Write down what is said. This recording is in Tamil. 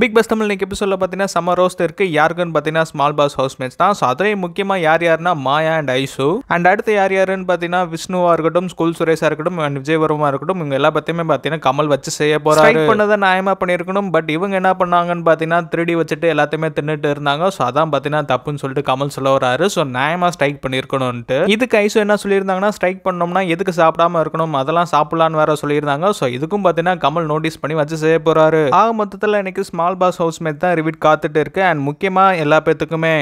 பிக் பாஸ் தமிழ் எப்படி சொல்ல பார்த்தீங்கன்னா சம்மர் ரோஸ்ட் இருக்குது யாருக்குன்னு பார்த்தீங்கன்னா ஸ்மால் பாஸ் ஹவுஸ்மேட்ஸ் தான் ஸோ அதே முக்கியமாக யார் யாருன்னா மாயா அண்ட் ஐசு அண்ட் அடுத்து யார் யாருன்னு பார்த்தீங்கன்னா விஷ்ணுவாக இருக்கட்டும் ஸ்கூல் சுரேஷாக இருக்கட்டும் அண்ட் விஜயவர்மா இருக்கட்டும் இவங்க எல்லா பற்றியுமே பார்த்தீங்கன்னா கமல் வச்சு செய்ய போகிறாரு பண்ணதை நியாயமாக பண்ணியிருக்கணும் பட் இவங்க என்ன பண்ணாங்கன்னு பார்த்தீங்கன்னா திருடி வச்சுட்டு எல்லாத்தையுமே தின்னுட்டு இருந்தாங்க ஸோ அதான் பார்த்தீங்கன்னா தப்புன்னு சொல்லிட்டு கமல் சொல்ல வராரு ஸோ நியாயமாக ஸ்ட்ரைக் பண்ணியிருக்கணும்ன்ட்டு இதுக்கு ஐசு என்ன சொல்லியிருந்தாங்கன்னா ஸ்ட்ரைக் பண்ணோம்னா எதுக்கு சாப்பிடாம இருக்கணும் அதெல்லாம் சாப்பிடலான்னு வேற சொல்லியிருந்தாங்க ஸோ இதுக்கும் பார்த்தீங்கன்னா கமல் நோட்டீஸ் பண்ணி வச்சு செய்ய போகிறாரு ஆக மொத்தத்தில் இன்னைக்கு ஸ்மால் பாஸ் ஹவுஸ் மாதிரி தான் ரிவிட் காத்துட்டு இருக்கு அண்ட் முக்கியமாக எல்லா பேர்த்துக்குமே